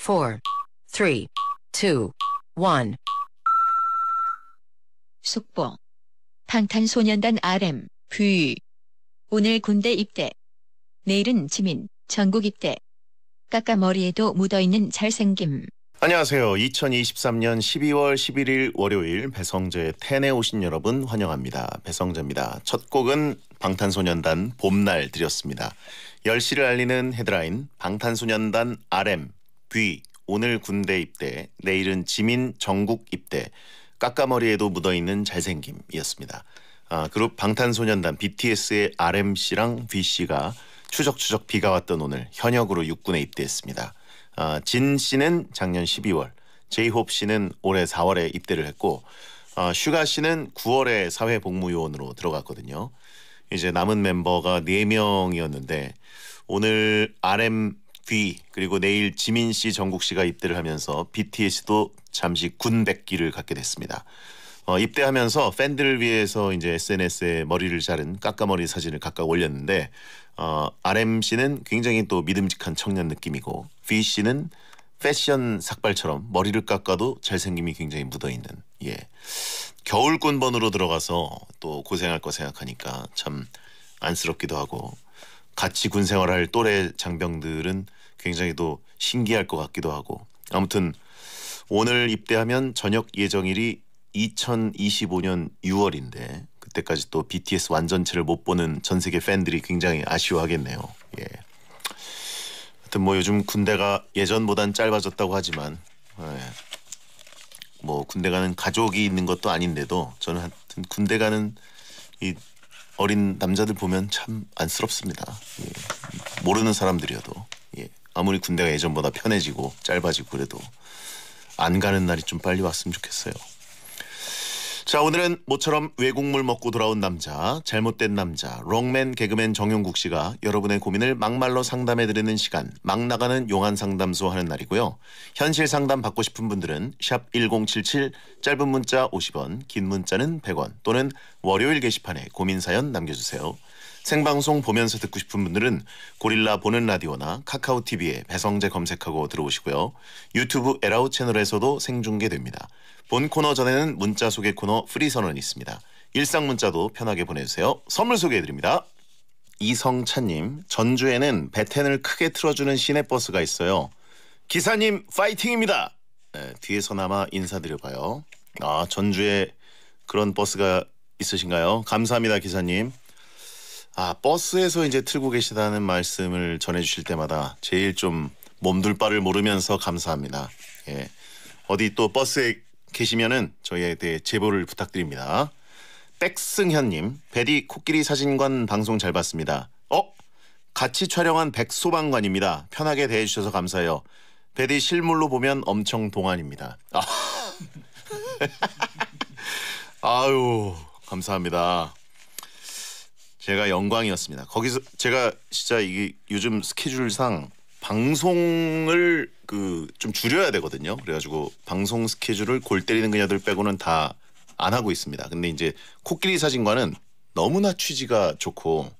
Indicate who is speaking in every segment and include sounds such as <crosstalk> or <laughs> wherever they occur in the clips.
Speaker 1: 4, 3, 2, 1.
Speaker 2: 속보. 방탄소년단 RM, V. 오늘 군대 입대. 내일은 지민, 전국 입대. 까까머리에도 묻어있는 잘생김. 안녕하세요. 2023년 12월 11일 월요일 배성재 의 텐에 오신 여러분 환영합니다. 배성재입니다. 첫 곡은 방탄소년단 봄날 드렸습니다. 10시를 알리는 헤드라인 방탄소년단 RM 귀 오늘 군대 입대 내일은 지민 전국 입대 까까머리에도 묻어있는 잘생김이었습니다. 아, 그룹 방탄소년단 BTS의 RM씨랑 V씨가 추적추적 비가 왔던 오늘 현역으로 육군에 입대했습니다. 아, 진 씨는 작년 12월, 제이홉 씨는 올해 4월에 입대를 했고 아, 슈가 씨는 9월에 사회복무요원으로 들어갔거든요. 이제 남은 멤버가 4명이었는데 오늘 RM V 그리고 내일 지민 씨, 정국 씨가 입대를 하면서 BTS도 잠시 군백기를 갖게 됐습니다. 어, 입대하면서 팬들을 위해서 이제 SNS에 머리를 자른 까까머리 사진을 각각 올렸는데 어, RM 씨는 굉장히 또 믿음직한 청년 느낌이고 V 씨는 패션 삭발처럼 머리를 깎아도 잘생김이 굉장히 묻어있는 예 겨울 꾼번으로 들어가서 또 고생할 거 생각하니까 참 안쓰럽기도 하고 같이 군 생활할 또래 장병들은 굉장히 또 신기할 것 같기도 하고 아무튼 오늘 입대하면 전역 예정일이 2025년 6월인데 그때까지 또 BTS 완전체를 못 보는 전 세계 팬들이 굉장히 아쉬워하겠네요. 예. 하여튼 뭐 요즘 군대가 예전보단 짧아졌다고 하지만 예. 뭐 군대 가는 가족이 있는 것도 아닌데도 저는 하여튼 군대 가는 이 어린 남자들 보면 참 안쓰럽습니다. 예. 모르는 사람들이어도 아무리 군대가 예전보다 편해지고 짧아지고 그래도 안 가는 날이 좀 빨리 왔으면 좋겠어요. 자 오늘은 모처럼 외국물 먹고 돌아온 남자 잘못된 남자 롱맨 개그맨 정용국 씨가 여러분의 고민을 막말로 상담해드리는 시간 막 나가는 용한 상담소 하는 날이고요. 현실 상담 받고 싶은 분들은 샵 1077 짧은 문자 50원 긴 문자는 100원 또는 월요일 게시판에 고민 사연 남겨주세요. 생방송 보면서 듣고 싶은 분들은 고릴라 보는 라디오나 카카오 TV에 배성재 검색하고 들어오시고요. 유튜브 에라우 채널에서도 생중계됩니다. 본 코너 전에는 문자 소개 코너 프리 선언이 있습니다. 일상 문자도 편하게 보내주세요. 선물 소개해드립니다. 이성찬님, 전주에는 배텐을 크게 틀어주는 시내버스가 있어요. 기사님 파이팅입니다. 네, 뒤에서나마 인사드려봐요. 아 전주에 그런 버스가 있으신가요? 감사합니다 기사님. 아 버스에서 이제 틀고 계시다는 말씀을 전해주실 때마다 제일 좀 몸둘 바를 모르면서 감사합니다. 예. 어디 또 버스에 계시면은 저희에 대해 제보를 부탁드립니다. 백승현님, 베디 코끼리 사진관 방송 잘 봤습니다. 어? 같이 촬영한 백소방관입니다. 편하게 대해주셔서 감사해요. 베디 실물로 보면 엄청 동안입니다. 아. <laughs> 아유, 감사합니다. 제가 영광이었습니다. 거기서 제가 진짜 이게 요즘 스케줄상 방송을 그 좀 줄여야 되거든요. 그래가지고 방송 스케줄을 골 때리는 그녀들 빼고는 다 안 하고 있습니다. 근데 이제 코끼리 사진과는 너무나 취지가 좋고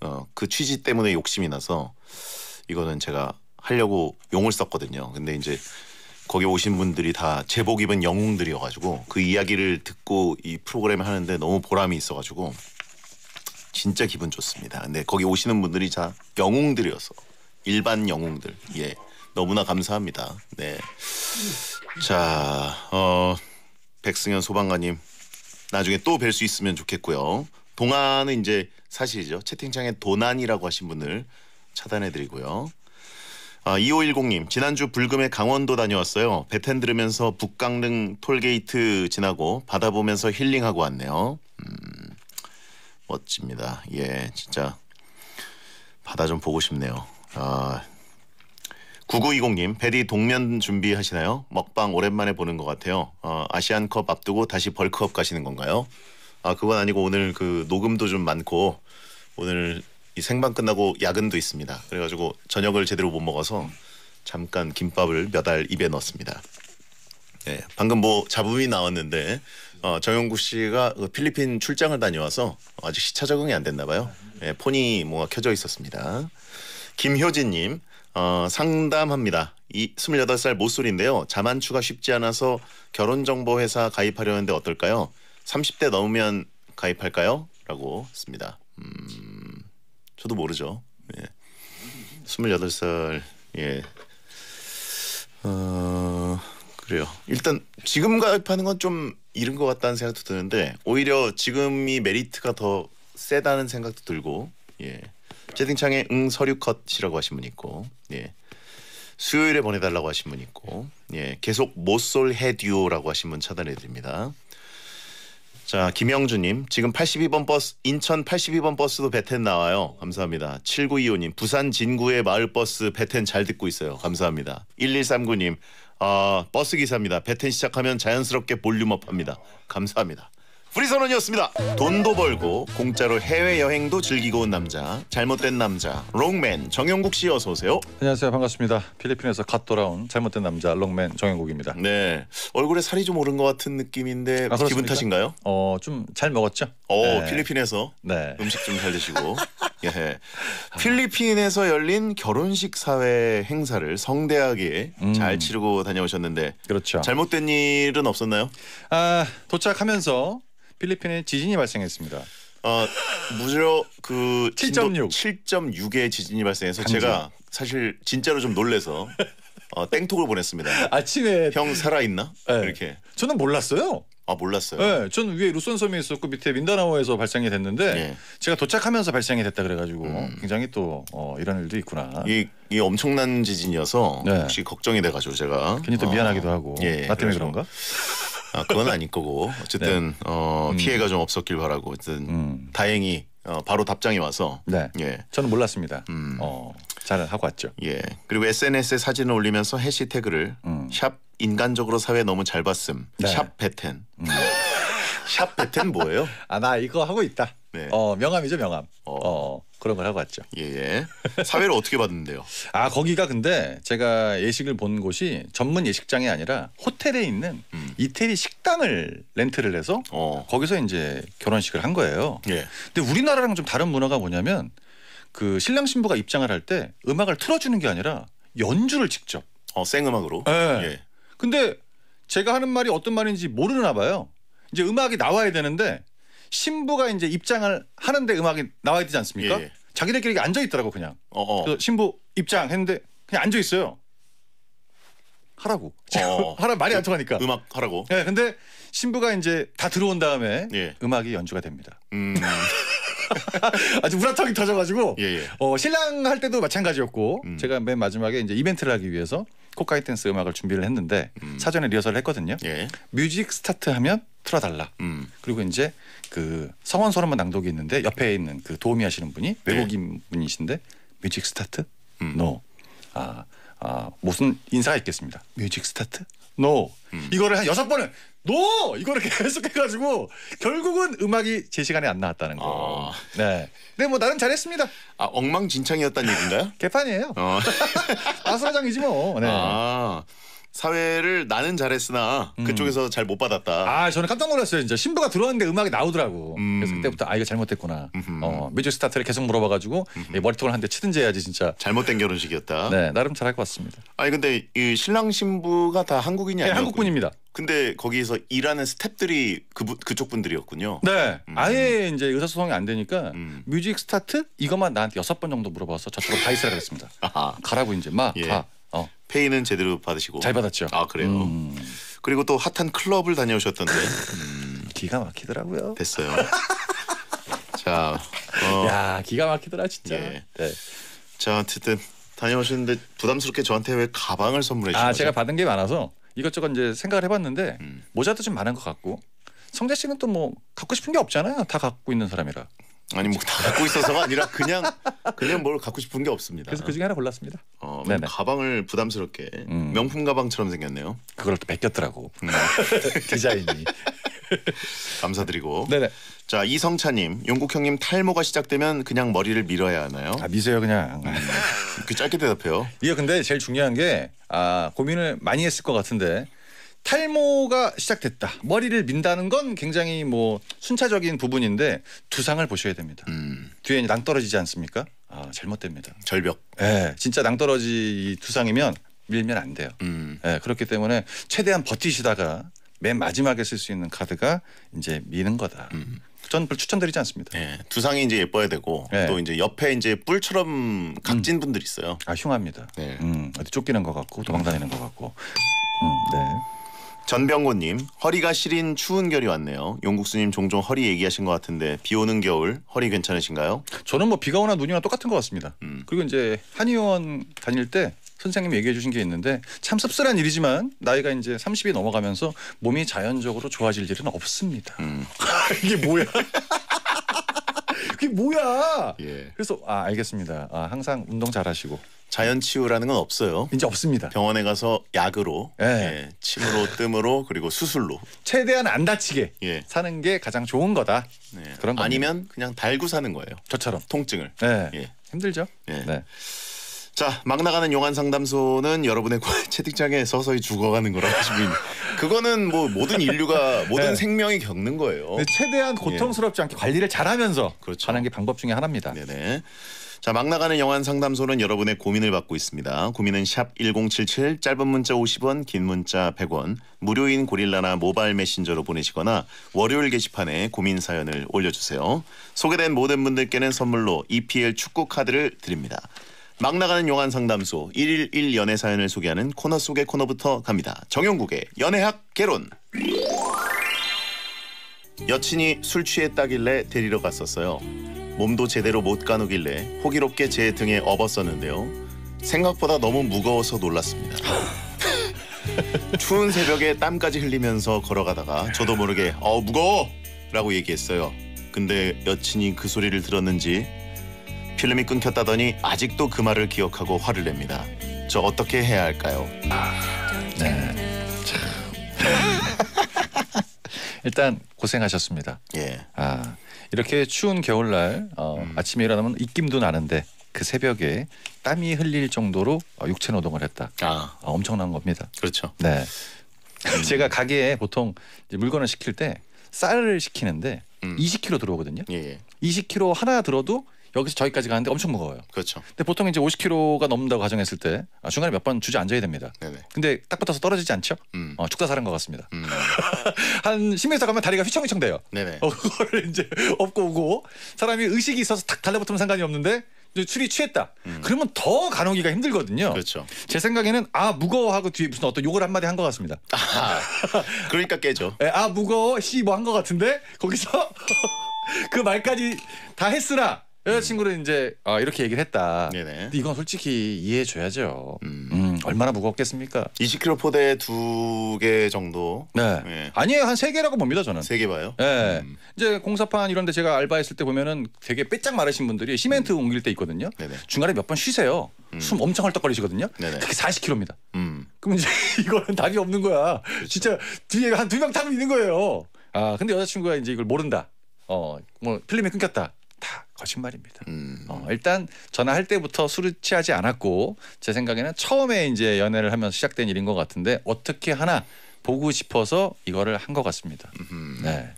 Speaker 2: 어, 그 취지 때문에 욕심이 나서 이거는 제가 하려고 용을 썼거든요. 근데 이제 거기 오신 분들이 다 제복 입은 영웅들이어가지고 그 이야기를 듣고 이 프로그램 하는데 너무 보람이 있어가지고 진짜 기분 좋습니다. 근데 거기 오시는 분들이 다 영웅들이어서 일반 영웅들 예 너무나 감사합니다. 네. 자, 어, 백승현 소방관님 나중에 또 뵐 수 있으면 좋겠고요. 동안은 이제 사실이죠. 채팅창에 도난이라고 하신 분을 차단해드리고요. 아, 2510님 지난주 불금에 강원도 다녀왔어요. 배 텐 들으면서 북강릉 톨게이트 지나고 바다 보면서 힐링하고 왔네요. 음. 멋집니다. 예, 진짜 바다 좀 보고 싶네요. 아, 9920님, 베디 동면 준비하시나요? 먹방 오랜만에 보는 것 같아요. 어, 아시안컵 앞두고 다시 벌크업 가시는 건가요? 아, 그건 아니고 오늘 그 녹음도 좀 많고 오늘 이 생방 끝나고 야근도 있습니다. 그래가지고 저녁을 제대로 못 먹어서 잠깐 김밥을 몇 알 입에 넣었습니다. 예, 방금 뭐 잡음이 나왔는데 어, 정영구 씨가 그 필리핀 출장을 다녀와서 아직 시차 적응이 안 됐나 봐요. 예, 폰이 뭐가 켜져 있었습니다. 김효진님 어, 상담합니다. 이 28살 모쏠인데요. 자만추가 쉽지 않아서 결혼정보회사 가입하려는데 어떨까요? 30대 넘으면 가입할까요? 라고 씁니다. 음, 저도 모르죠. 예. 28살, 예. 어... 그래요. 일단 지금 가입하는 건 좀 이른 것 같다는 생각도 드는데 오히려 지금이 메리트가 더 세다는 생각도 들고 예. 채팅창에 응 서류 컷이라고 하신 분 있고 예. 수요일에 보내달라고 하신 분 있고 예. 계속 못쏠 해듀오라고 하신 분 차단해드립니다. 자 김영주님 지금 82번 버스 인천 82번 버스도 배텐 나와요 감사합니다 7925님 부산 진구의 마을버스 배텐 잘 듣고 있어요 감사합니다 1139님 아 버스 기사입니다. 배텐 시작하면 자연스럽게 볼륨업합니다. 감사합니다. 브리선언이었습니다. 돈도 벌고 공짜로 해외여행도 즐기고 온 남자 잘못된 남자 롱맨 정영국 씨 어서 오세요. 안녕하세요 반갑습니다. 필리핀에서 갓 돌아온
Speaker 1: 잘못된 남자 롱맨 정영국입니다. 네
Speaker 2: 얼굴에 살이 좀 오른 것 같은 느낌인데 아, 기분 탓인가요?
Speaker 1: 어좀 잘 먹었죠. 어 네. 필리핀에서
Speaker 2: 네. 음식 좀 잘 드시고 <laughs> 예. 필리핀에서 열린 결혼식 사회 행사를 성대하게 음. 잘 치르고 다녀오셨는데 그렇죠. 잘못된 일은 없었나요? 아
Speaker 1: 도착하면서 필리핀에 지진이 발생했습니다.
Speaker 2: 어, 무려 그 7.6. 7.6의 지진이 발생해서 강제. 제가 사실 진짜로 좀 놀래서 어, 땡톡을 보냈습니다. 아침에 형 살아 있나? 네. 예. 이렇게.
Speaker 1: 저는 몰랐어요. 아 몰랐어요. 네, 저는 위에 루손 섬에 있었고 밑에 민다나오에서 발생이 됐는데 네. 제가 도착하면서 발생이 됐다 그래가지고
Speaker 2: 음. 굉장히 또 어, 이런 일도 있구나. 이, 이 엄청난 지진이어서 네. 혹시 걱정이 돼가지고 제가 괜히 또 어. 미안하기도 아. 하고 예, 나 때문에 그래서. 그런가? 아, 그건 아닐 거고 어쨌든 네. 어, 음. 피해가 음. 좀 없었길 바라고 어쨌든 음. 다행히 어, 바로 답장이 와서 네. 예. 저는 몰랐습니다. 음. 어, 잘 하고 왔죠. 예. 그리고 SNS에 사진을 올리면서 해시태그를 음. 샵 인간적으로 사회 너무 잘 봤음 네. 샵 배텐 샵 배텐 뭐예요? <laughs> 아 나 이거 하고 있다. 네. 어 명함이죠 명함. 어. 어, 그런
Speaker 1: 걸 하고 왔죠. 예.
Speaker 2: 예 사회를 어떻게 받는데요?
Speaker 1: 아 거기가 근데 제가 예식을 본 곳이 전문 예식장이 아니라 호텔에 있는 음. 이태리 식당을 렌트를 해서 어. 거기서 이제 결혼식을 한 거예요. 예. 근데 우리나라랑 좀 다른 문화가 뭐냐면 그 신랑 신부가 입장을 할 때 음악을 틀어주는 게 아니라 연주를 직접. 어 생음악으로. 네. 예. 근데 제가 하는 말이 어떤 말인지 모르나 봐요. 이제 음악이 나와야 되는데 신부가 이제 입장을 하는데 음악이 나와야 되지 않습니까? 예. 예. 자기들끼리 앉아 있더라고 그냥. 어, 어. 그래서 신부 입장 했는데 그냥 앉아 있어요. 하라고. 어. <laughs> 하라 말이 안 그 통하니까. 음악 하라고. 네, 근데 신부가 이제 다 들어온 다음에 예. 음악이 연주가 됩니다. 음. <laughs> 아주 우라탕이 터져가지고 예예. 예. 어, 신랑 할 때도 마찬가지였고 음. 제가 맨 마지막에 이제 이벤트를 하기 위해서 코카이 댄스 음악을 준비를 했는데 음. 사전에 리허설을 했거든요. 예. 뮤직 스타트 하면 틀어달라. 음. 그리고 이제 그 성원서로만 낭독이 있는데 옆에 있는 그 도우미 하시는 분이 예. 외국인 분이신데 뮤직 스타트? 음. n 아, 아 무슨 인사가 있겠습니다. 뮤직 스타트? 노. 음. 이거를 한 여섯 번을 노 이거를 <laughs> 계속 해가지고 결국은 음악이 제 시간에 안 나왔다는 거. 어. 네. 근데 네, 뭐 나름 잘했습니다.
Speaker 2: 아 엉망진창이었다는 얘기인가요? <laughs> 개판이에요. 어.
Speaker 1: 아사장이지 <laughs> 뭐. 네. 아.
Speaker 2: 사회를 나는 잘했으나 음. 그쪽에서 잘 못 받았다.
Speaker 1: 아 저는 깜짝 놀랐어요 진짜 신부가 들어왔는데 음악이 나오더라고. 음. 그래서 그때부터 아 이거 잘못됐구나. 어 뮤직 스타트를 계속 물어봐가지고 예, 머리통을 한 대 치든지 해야지 진짜. 잘못된 결혼식이었다. 네 나름 잘할 것 같습니다. 아니 근데 이
Speaker 2: 신랑 신부가 다 한국인이 아니에요? 네, 한국분입니다. 근데 거기에서 일하는 스탭들이 그 그쪽 분들이었군요.
Speaker 1: 네, 음. 아예 이제 의사소통이 안 되니까 음. 뮤직 스타트 이것만 나한테 여섯 번 정도 물어봐서 저쪽으로 가있어야 그랬습니다. 가라고 이제 막가 페이는 제대로
Speaker 2: 받으시고 잘 받았죠. 아 그래요. 음. 그리고 또 핫한 클럽을 다녀오셨던데 <laughs> 기가 막히더라고요. 됐어요. <laughs> 자, 어. 야 기가 막히더라 진짜. 예. 네. 자 어쨌든 다녀오셨는데 부담스럽게 저한테 왜 가방을 선물해 주신 아, 거죠? 제가
Speaker 1: 받은 게 많아서 이것저것 이제 생각을 해봤는데 음. 모자도 좀 많은 것 같고 성재 씨는 또 뭐 갖고 싶은 게 없잖아요. 다 갖고 있는 사람이라. 아니 뭐 다 갖고 있어서가 아니라 그냥
Speaker 2: 그냥 뭘 갖고 싶은 게 없습니다. 그래서 그 중에 하나 골랐습니다. 어, 가방을 부담스럽게 음. 명품 가방처럼 생겼네요. 그걸 또 베꼈더라고 음. <laughs> 디자인이. <laughs> 감사드리고. 네네. 자 이성차님, 용국 형님 탈모가 시작되면 그냥 머리를 밀어야 하나요? 아 미세요 그냥. 음, 그 짧게 대답해요. 이게 근데 제일 중요한 게 아,
Speaker 1: 고민을 많이 했을 것 같은데 탈모가 시작됐다. 머리를 민다는 건 굉장히 뭐 순차적인 부분인데 두상을 보셔야 됩니다. 음. 뒤에 낭 떨어지지 않습니까? 아 잘못됩니다. 절벽. 예, 네, 진짜 낭 떨어지 두상이면 밀면 안 돼요. 음. 네, 그렇기 때문에 최대한 버티시다가 맨 마지막에 쓸 수 있는 카드가 이제 미는 거다. 음. 저는 추천드리지 않습니다. 예, 두상이 이제 예뻐야 되고 예. 또 이제 옆에
Speaker 2: 이제 뿔처럼 각진 음. 분들 있어요. 아 흉합니다. 예. 음, 어디 쫓기는 것 같고 도망다니는 것 같고. 음, 네. 전병곤님 허리가 시린 추운 결이 왔네요. 용국수님 종종 허리 얘기하신 것 같은데 비 오는 겨울 허리 괜찮으신가요? 저는 뭐 비가 오나 눈이
Speaker 1: 오나 똑같은 것 같습니다. 음. 그리고 이제 한의원 다닐 때 선생님 이 얘기해 주신 게 있는데 참 씁쓸한 일이지만 나이가 이제 30이 넘어가면서 몸이 자연적으로 좋아질 일은 없습니다. 음. <laughs> 이게 뭐야? <laughs> 그게 뭐야? 예. 그래서 아 알겠습니다. 아, 항상 운동 잘하시고 자연 치유라는 건 없어요. 이제 없습니다. 병원에 가서
Speaker 2: 약으로, 예. 예, 침으로, 뜸으로 그리고 수술로 최대한 안 다치게 예. 사는 게 가장 좋은 거다. 네. 그런 겁니다. 아니면 그냥 달고 사는 거예요. 저처럼 통증을. 예. 예. 힘들죠. 예. 네. 자, 막 나가는 용안 상담소는 여러분의 <laughs> 채팅창에 서서히 죽어가는 거라고 지시 그거는 뭐 모든 인류가 <laughs> 모든 네. 생명이 겪는 거예요. 최대한 예. 고통스럽지 않게 관리를 잘하면서 그렇죠. 하는 게 방법 중에 하나입니다. 네네. 자, 막 나가는 영안 상담소는 여러분의 고민을 받고 있습니다. 고민은 샵 1077 짧은 문자 50원, 긴 문자 100원. 무료인 고릴라나 모바일 메신저로 보내시거나 월요일 게시판에 고민 사연을 올려 주세요. 소개된 모든 분들께는 선물로 EPL 축구 카드를 드립니다. 막 나가는 영안 상담소 111 연애 사연을 소개하는 코너 속의 코너부터 갑니다. 정용국의 연애학 개론. 여친이 술 취했다길래 데리러 갔었어요. 몸도 제대로 못 가누길래 호기롭게 제 등에 업었었는데요. 생각보다 너무 무거워서 놀랐습니다. <laughs> 추운 새벽에 땀까지 흘리면서 걸어가다가 저도 모르게 어 무거워! 라고 얘기했어요. 근데 여친이 그 소리를 들었는지 필름이 끊겼다더니 아직도 그 말을 기억하고 화를 냅니다. 저 어떻게 해야 할까요? 네. <laughs> 일단
Speaker 1: 고생하셨습니다. 예. 아. 이렇게 추운 겨울날 어, 음. 아침에 일어나면 입김도 나는데 그 새벽에 땀이 흘릴 정도로 어, 육체 노동을 했다. 아. 어, 엄청난 겁니다. 그렇죠. 네. 음. <laughs> 제가 가게에 보통 물건을 시킬 때 쌀을 시키는데 음. 20kg 들어오거든요. 예. 20kg 예. 하나 들어도 여기서 저기까지 가는데 엄청 무거워요. 그렇죠. 근데 보통 이제 50kg가 넘는다고 가정했을 때 아, 중간에 몇 번 주저앉아야 됩니다. 네네. 근데 딱 붙어서 떨어지지 않죠? 음. 어, 죽다 사는 것 같습니다. 음. <laughs> 한 10m 가면 다리가 휘청휘청 돼요. 네네. 어, 그를 이제 <laughs> 업고 오고 사람이 의식이 있어서 탁 달라붙으면 상관이 없는데 술이 취했다. 음. 그러면 더가누기가 힘들거든요. 그렇죠. 제 생각에는 아 무거워하고 뒤에 무슨 어떤 욕을 한마디 한 것 같습니다. 아, 그러니까 깨죠. 예, 아 무거워 씨 뭐 한 것 같은데 거기서 <laughs> 그 말까지 다 했으나 여자친구는 이제 아, 이렇게 얘기를 했다. 네네. 근데 이건 솔직히 이해해줘야죠. 음. 음, 얼마나 무겁겠습니까? 20kg 포대 두 개 정도. 네. 예. 아니에요. 한 세 개라고 봅니다, 저는. 세 개 봐요. 예. 음. 이제 공사판 이런 데 제가 알바했을 때 보면은 되게 빼짝 마르신 분들이 시멘트 음. 옮길 때 있거든요. 네네. 중간에 몇 번 쉬세요. 음. 숨 엄청 헐떡거리시거든요. 네네. 그게 40kg입니다. 음. 그럼 이제 <laughs> 이거는 답이 없는 거야. 그렇죠. 진짜 뒤에 한 두 명 타면 있는 거예요. 아, 근데 여자친구가 이제 이걸 모른다. 어, 뭐 필름이 끊겼다. 거짓말입니다. 음. 어, 일단 전화할 때부터 술을 취하지 않았고 제 생각에는 처음에 이제 연애를 하면서 시작된 일인 것 같은데 어떻게 하나 보고 싶어서 이거를 한 것 같습니다. 음. 네.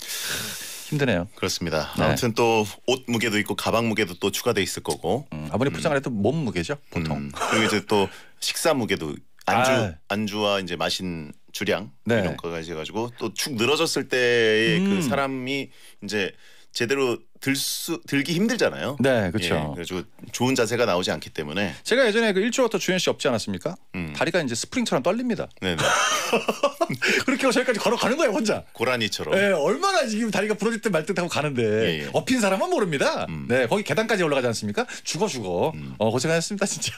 Speaker 1: 힘드네요. 그렇습니다. 네. 아무튼
Speaker 2: 또 옷 무게도 있고 가방 무게도 또 추가돼 있을 거고. 음, 아무리 음. 포장을 해도 몸 무게죠 음. 보통. 그리고 이제 또 식사 무게도 안주 아. 안주와 이제 마신 주량 네. 이런 거까지 해가지고 또 축 늘어졌을 때의 그 음. 사람이 이제 제대로 들 수 들기 힘들잖아요.
Speaker 1: 네, 그렇죠. 예,
Speaker 2: 그래서 좋은 자세가 나오지 않기 때문에 제가 예전에 그 1주 부터 주현 씨 없지 않았습니까? 음. 다리가 이제 스프링처럼 떨립니다. 네. <laughs>
Speaker 1: 그렇게 해서 여기까지 걸어가는 거예요, 혼자.
Speaker 2: 고라니처럼.
Speaker 1: 네, 얼마나 지금 다리가 부러질 듯말듯 하고 가는데 예, 예. 엎인 사람은 모릅니다. 음. 네, 거기 계단까지 올라가지 않습니까? 죽어 죽어. 음. 어, 고생하셨습니다, 진짜.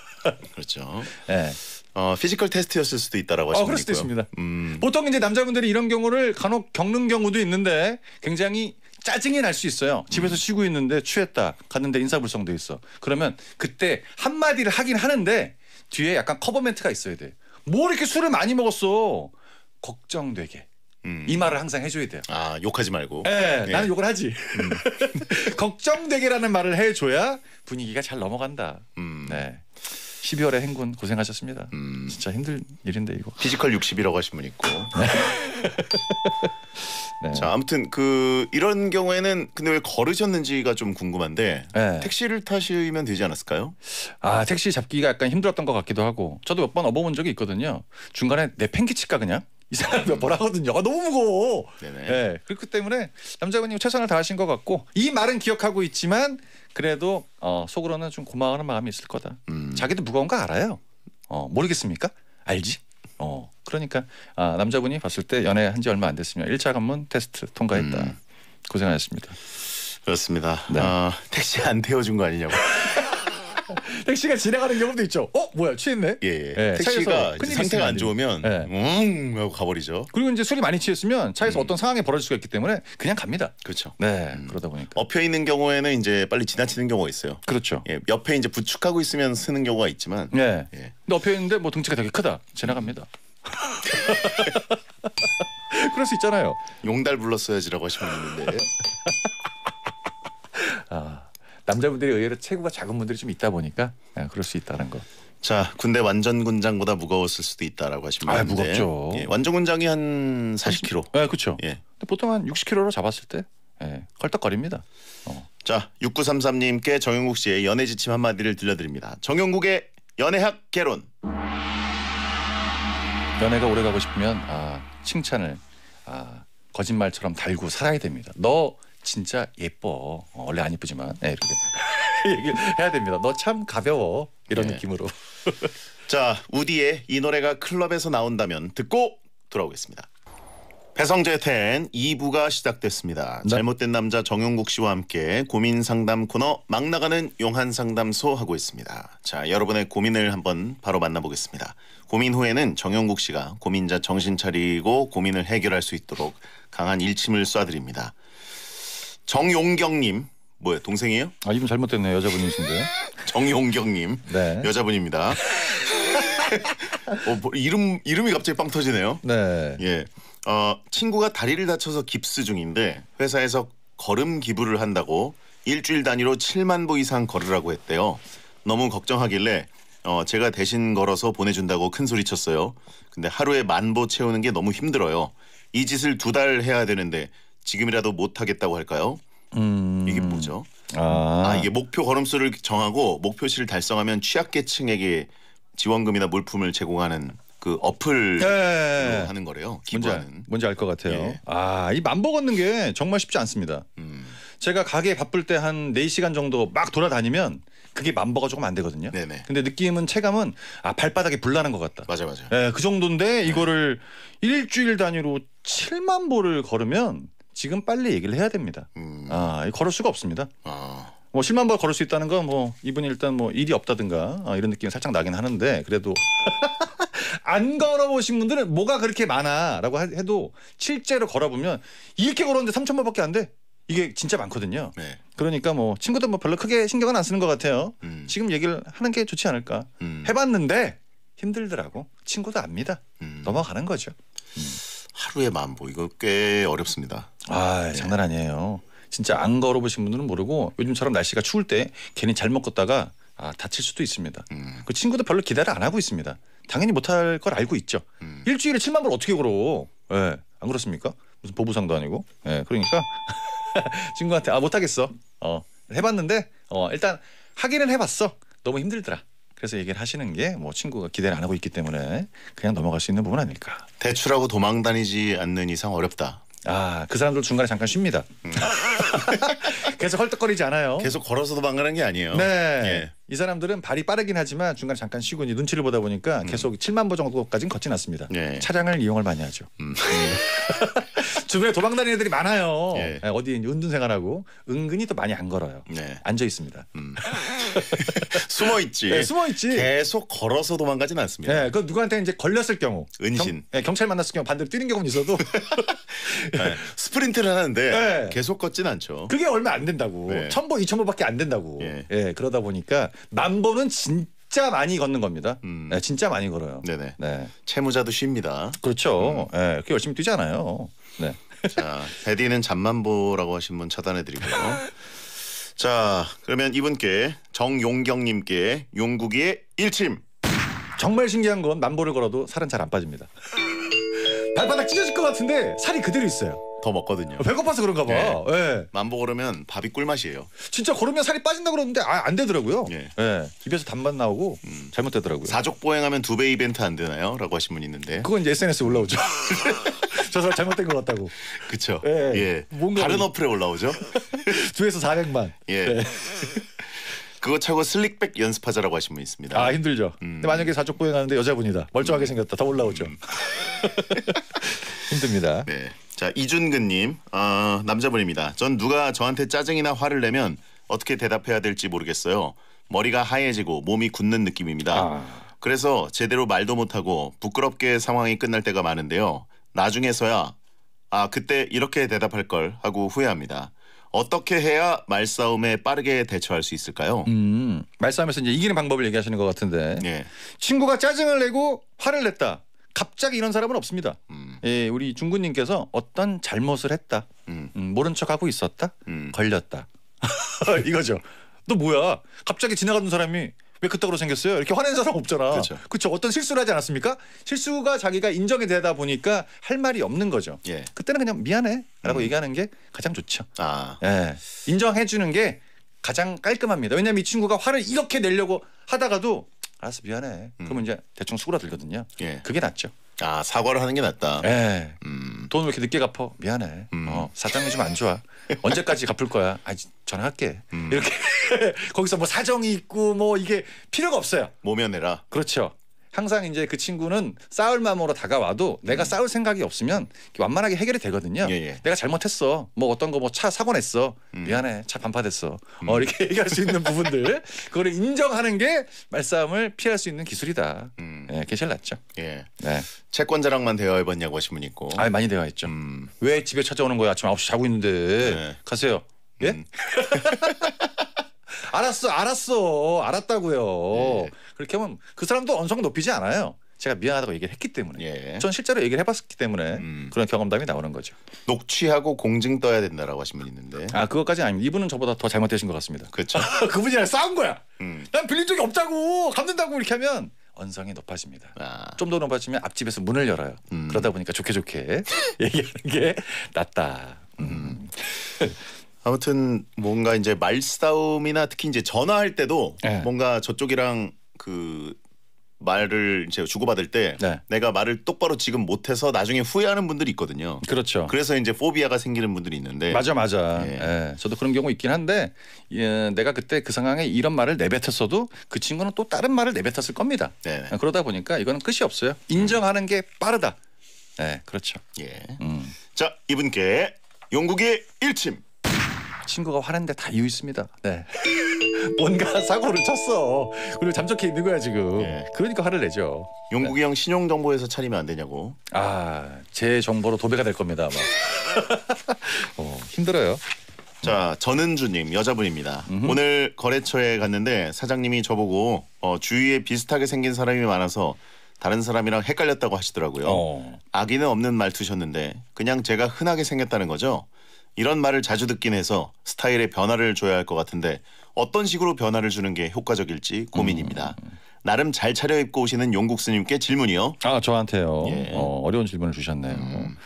Speaker 1: 그렇죠. 네.
Speaker 2: 어, 피지컬 테스트였을 수도 있다라고 하시는 거고요. 어, 그럴 수도 있습니다. 음.
Speaker 1: 보통 이제 남자분들이 이런 경우를 간혹 겪는 경우도 있는데 굉장히 짜증이 날 수 있어요. 집에서 음. 쉬고 있는데 취했다. 갔는데 인사불성돼 있어. 그러면 그때 한마디를 하긴 하는데 뒤에 약간 커버멘트가 있어야 돼. 뭐 이렇게 술을 많이 먹었어. 걱정되게. 음. 이 말을 항상 해줘야 돼요. 아
Speaker 2: 욕하지 말고.
Speaker 1: 네, 나는 욕을 하지. 음. <laughs> 걱정되게라는 말을 해줘야 분위기가 잘 넘어간다. 음. 네. 12월에 행군 고생하셨습니다. 음. 진짜 힘들 일인데
Speaker 2: 이거. 피지컬 60이라고 하신 분 있고. 네. 네. 자 아무튼 그 이런 경우에는 근데 왜 걸으셨는지가 좀 궁금한데 네. 택시를 타시면 되지
Speaker 1: 않았을까요? 아 택시 잡기가 약간 힘들었던 것 같기도 하고 저도 몇 번 업어본 적이 있거든요. 중간에 내팽개칠까 그냥 이사람 몇 번 하거든요. 아, 너무 무거워. 네네. 네, 그렇기 때문에 남자분이 최선을 다하신 것 같고 이 말은 기억하고 있지만 그래도 어, 속으로는 좀 고마워하는 마음이 있을 거다. 음. 자기도 무거운 거 알아요. 어, 모르겠습니까? 알지? 어 그러니까 아, 남자분이 봤을 때 연애한 지 얼마 안 됐으면 1차 관문 테스트 통과했다. 음. 고생하셨습니다. 그렇습니다. 네. 어, 택시 안 태워준 거 아니냐고. <laughs> 택시가 지나가는 경우도 있죠. 어 뭐야 취했네. 예, 예. 예, 택시가 상태가 안 좋으면
Speaker 2: 안돼 예. 하고 가버리죠.
Speaker 1: 그리고 이제 술이 많이 취했으면 차에서 음. 어떤 상황이 벌어질 수가 있기 때문에 그냥 갑니다.
Speaker 2: 그렇죠. 네 음. 그러다 보니까 엎여 있는 경우에는 이제 빨리 지나치는 경우가 있어요. 그렇죠. 예, 옆에 이제 부축하고 있으면 쓰는 경우가 있지만 네.
Speaker 1: 예. 근데 엎여 있는데 뭐 덩치가 되게 크다 지나갑니다. <laughs>
Speaker 2: 그럴 수 있잖아요. 용달 불렀어야지라고 하시면 있는데 <laughs> 남자분들이 의외로 체구가 작은 분들이 좀 있다 보니까 네, 그럴 수 있다는 거. 자 군대 완전 군장보다 무거웠을 수도 있다라고 하시면 아 무겁죠. 예, 완전 군장이 한 40kg. 네, 그렇죠. 예. 예. 보통 한 60kg로 잡았을 때 예, 헐떡거립니다. 어. 자 6933님께 정영국 씨의 연애 지침 한마디를 들려드립니다. 정영국의 연애학 개론.
Speaker 1: 연애가 오래 가고 싶으면 아, 칭찬을 아, 거짓말처럼 달고 살아야 됩니다. 너 진짜 예뻐. 어, 원래 안 예쁘지만 네, 이렇게 <laughs> 얘기를 해야 됩니다.
Speaker 2: 너 참 가벼워 이런 네. 느낌으로. <laughs> 자 우디의 이 노래가 클럽에서 나온다면 듣고 돌아오겠습니다. 배성재 텐 2부가 시작됐습니다. 네. 잘못된 남자 정용국 씨와 함께 고민 상담 코너 막 나가는 용한 상담소 하고 있습니다. 자, 여러분의 고민을 한번 바로 만나보겠습니다. 고민 후에는 정용국 씨가 고민자 정신 차리고 고민을 해결할 수 있도록 강한 일침을 쏴드립니다. 정용경님 뭐예요 동생이에요? 아이분 잘못됐네요 여자분이신데. <laughs> 정용경님 네. 여자분입니다. 어, 뭐, 이름 이름이 갑자기 빵 터지네요. 네. 예. 어, 친구가 다리를 다쳐서 깁스 중인데 회사에서 걸음 기부를 한다고 일주일 단위로 7만 보 이상 걸으라고 했대요. 너무 걱정하길래 어, 제가 대신 걸어서 보내준다고 큰 소리 쳤어요. 근데 하루에 만 보 채우는 게 너무 힘들어요. 이 짓을 두 달 해야 되는데 지금이라도 못 하겠다고 할까요? 음. 이게 뭐죠? 아. 아, 이게 목표 걸음수를 정하고 목표치를 달성하면 취약계층에게 지원금이나 물품을 제공하는 그 어플
Speaker 1: 예.
Speaker 2: 하는 거래요. 기부하는. 뭔지, 뭔지 알 것 같아요. 예.
Speaker 1: 아, 이맘 먹었는 게 정말 쉽지 않습니다. 음. 제가 가게 바쁠 때 한 4시간 정도 막 돌아다니면 그게 맘버가 조금 안 되거든요. 네네. 근데 느낌은 체감은 아 발바닥에 불 나는 것 같다. 맞아 맞아. 예, 그 정도인데 이거를 네. 일주일 단위로 7만 보를 걸으면 지금 빨리 얘기를 해야 됩니다. 음. 아, 걸을 수가 없습니다. 아. 뭐 실만 봐 걸을 수 있다는 건 뭐 이분이 일단 뭐 일이 없다든가 아, 이런 느낌이 살짝 나긴 하는데 그래도 <laughs> 안 걸어보신 분들은 뭐가 그렇게 많아라고 해도 실제로 걸어보면 이렇게 걸었는데 3천만 밖에 안 돼. 이게 진짜 많거든요. 네. 그러니까 뭐 친구들 뭐 별로 크게 신경은 안 쓰는 것 같아요. 음. 지금 얘기를 하는 게 좋지 않을까. 음. 해봤는데 힘들더라고. 친구도 압니다. 음. 넘어가는 거죠.
Speaker 2: 하루에 만보 이거 꽤 어렵습니다. 아 네. 장난
Speaker 1: 아니에요. 진짜 안 걸어보신 분들은 모르고 요즘처럼 날씨가 추울 때 괜히 잘못 걷다가 아, 다칠 수도 있습니다. 음. 그 친구도 별로 기대를 안 하고 있습니다. 당연히 못할 걸 알고 있죠. 음. 일주일에 7만 걸 어떻게 걸어? 예, 안 그렇습니까? 무슨 보부상도 아니고. 예, 그러니까 <laughs> 친구한테 아 못하겠어. 어 해봤는데 어 일단 하기는 해봤어. 너무 힘들더라. 그래서 얘기를 하시는 게 뭐 친구가 기대를 안 하고 있기 때문에 그냥 넘어갈 수 있는
Speaker 2: 부분 아닐까. 대출하고 도망 다니지 않는 이상 어렵다. 아, 그 사람들 중간에 잠깐 쉽니다. 음. <laughs> 계속 헐떡거리지 않아요. 계속 걸어서 도망가는 게 아니에요. 네. 예.
Speaker 1: 이 사람들은 발이 빠르긴 하지만 중간에 잠깐 쉬고 눈치를 보다 보니까 음. 계속 음. 7만 보 정도까지는 걷진 않습니다. 예. 차량을 이용을 많이 하죠. 음. 예. 예. <laughs> 주변에 도망다니는 애들이 많아요. 예. 예 어디 은둔 생활하고 은근히 또 많이 안 걸어요. 네. 앉아 있습니다. 음. <laughs> 숨어 있지. 네, 숨어 있지. 계속 걸어서 도망가지는 않습니다. 네, 그 누구한테 이제 걸렸을 경우 은신. 경, 네, 경찰 만났을 경우 반대로 뛰는 경우는 있어도
Speaker 2: <laughs> 네.
Speaker 1: 스프린트를 하는데 네. 계속 걷진 않죠. 그게 얼마 안 된다고. 천보 이천보밖에 안 된다고. 예. 예 그러다 보니까 만 보는 진 진짜 많이 걷는 겁니다. 음. 네, 진짜 많이 걸어요. 네네. 네. 채무자도
Speaker 2: 쉽니다. 그렇죠. 음. 네, 그렇게 열심히 뛰잖아요. 네. 자, 배디는 잠만 보라고 하신 분 차단해 드리고요. 자, 그러면 이분께 정용경 님께 용국이의 일침. 정말 신기한 건 남보를 걸어도 살은 잘 안 빠집니다. <laughs> 발바닥 찢어질 것 같은데 살이 그대로 있어요. 더 먹거든요. 아, 배고파서 그런가 봐. 예. 예. 만보 고르면 밥이 꿀맛이에요. 진짜 고르면 살이 빠진다 그러는데 아, 안 되더라고요. 예. 예. 입에서 단맛 나오고 음. 잘못되더라고요. 사족 보행하면 두 배 이벤트 안 되나요? 라고 하신 분 있는데.
Speaker 1: 그건 이제 SNS에 올라오죠.
Speaker 2: <laughs> 저 사람 잘못된 것 같다고. 그쵸 예. 예. 뭔가 다른 어플에 올라오죠. <laughs> 두에서 400만. 예. 네. <laughs> 그거 차고 슬릭백 연습하자라고 하신 분 있습니다. 아 힘들죠. 음.
Speaker 1: 근데 만약에 사족 보행하는데 여자분이다. 멀쩡하게 음. 생겼다. 더 올라오죠. 음.
Speaker 2: 힘듭니다. 네. 자 이준근님 어, 남자분입니다. 전 누가 저한테 짜증이나 화를 내면 어떻게 대답해야 될지 모르겠어요. 머리가 하얘지고 몸이 굳는 느낌입니다. 아. 그래서 제대로 말도 못하고 부끄럽게 상황이 끝날 때가 많은데요. 나중에서야 아 그때 이렇게 대답할 걸 하고 후회합니다. 어떻게 해야 말싸움에 빠르게 대처할 수 있을까요? 음, 말싸움에서 이제 이기는 방법을 얘기하시는 것 같은데 예. 친구가 짜증을 내고 화를 냈다.
Speaker 1: 갑자기 이런 사람은 없습니다. 음. 예, 우리 중구님께서 어떤 잘못을 했다, 음. 음, 모른 척 하고 있었다, 음. 걸렸다 <laughs> 이거죠. 너 뭐야? 갑자기 지나가던 사람이 왜 그따구로 생겼어요? 이렇게 화낸 사람 없잖아. 그렇죠. 어떤 실수를 하지 않았습니까? 실수가 자기가 인정이 되다 보니까 할 말이 없는 거죠. 예. 그때는 그냥 미안해라고 음. 얘기하는 게 가장 좋죠. 아. 예, 인정해 주는 게 가장 깔끔합니다. 왜냐하면 이 친구가 화를 이렇게 내려고 하다가도 알았어 미안해. 음. 그러면 이제 대충 수그러들거든요 예. 그게 낫죠. 아 사과를 하는 게 낫다. 예. 음. 돈왜 이렇게 늦게 갚어? 미안해. 음. 어, 사장이 좀 안 좋아. <laughs> 언제까지 갚을 거야? 아 전화할게. 음. 이렇게 <laughs> 거기서 뭐 사정이 있고 뭐 이게 필요가 없어요. 모면해라. 그렇죠. 항상 이제 그 친구는 싸울 마음으로 다가와도 내가 음. 싸울 생각이 없으면 완만하게 해결이 되거든요. 예, 예. 내가 잘못했어. 뭐 어떤 거 뭐 차 사고 냈어. 음. 미안해. 차 반파됐어. 음. 어, 이렇게 <laughs> 얘기할 수 있는 부분들 그거를 인정하는 게 말싸움을 피할 수 있는 기술이다. 음. 예, 그게 제일 낫죠. 예. 네. 채권자랑만 대화해봤냐고 하신 분 있고. 아 많이 대화했죠. 음. 왜 집에 찾아오는 거야? 아침 9시 자고 있는데 네. 가세요. 예? 음. <laughs> 알았어, 알았어, 알았다고요. 예. 그렇게 하면 그 사람도 언성 높이지 않아요. 제가 미안하다고 얘기를 했기 때문에. 예. 전 실제로 얘기를 해봤기 때문에 음. 그런 경험담이 나오는 거죠. 녹취하고 공증 떠야 된다라고 하신 분 있는데. 아그것까지 아닙니다. 이분은 저보다 더 잘못되신 것 같습니다. 그렇죠. <laughs> 그분이랑 싸운 거야. 음. 난 빌린 적이 없다고 갚는다고 이렇게 하면 언성이 높아집니다. 아. 좀더 높아지면 앞집에서 문을
Speaker 2: 열어요. 음. 그러다 보니까 좋게 좋게 <laughs> 얘기하는 게 낫다. 음. 음. <laughs> 아무튼 뭔가 이제 말싸움이나 특히 이제 전화할 때도 네. 뭔가 저쪽이랑 그 말을 이제 주고받을 때 네. 내가 말을 똑바로 지금 못해서 나중에 후회하는 분들이 있거든요. 그렇죠. 그래서 이제 포비아가 생기는 분들이 있는데 맞아
Speaker 1: 맞아. 예. 예. 저도 그런 경우 있긴 한데 예, 내가 그때 그 상황에 이런 말을 내뱉었어도 그 친구는 또 다른 말을 내뱉었을 겁니다. 네. 예, 그러다 보니까 이거는 끝이 없어요. 인정하는 음. 게 빠르다. 예, 그렇죠. 예. 음. 자 이분께 영국의 1침 친구가 화낸데 다 이유 있습니다. 네. <laughs> 뭔가 사고를 쳤어.
Speaker 2: 그리고 잠적해 있는 거야 지금. 예. 그러니까 화를 내죠. 용국이 네. 형 신용정보에서 차리면 안 되냐고. 아, 제 정보로 도배가 될 겁니다. 아마. <laughs> 어, 힘들어요. 자, 전은주님 여자분입니다. 오늘 거래처에 갔는데 사장님이 저보고 어, 주위에 비슷하게 생긴 사람이 많아서 다른 사람이랑 헷갈렸다고 하시더라고요. 어. 악의는 없는 말투셨는데 그냥 제가 흔하게 생겼다는 거죠. 이런 말을 자주 듣긴 해서 스타일에 변화를 줘야 할 것 같은데 어떤 식으로 변화를 주는 게 효과적일지 고민입니다. 음. 나름 잘 차려입고 오시는 용국 스님께 질문이요. 아 저한테요.
Speaker 1: 예. 어, 어려운 질문을 주셨네요. 음.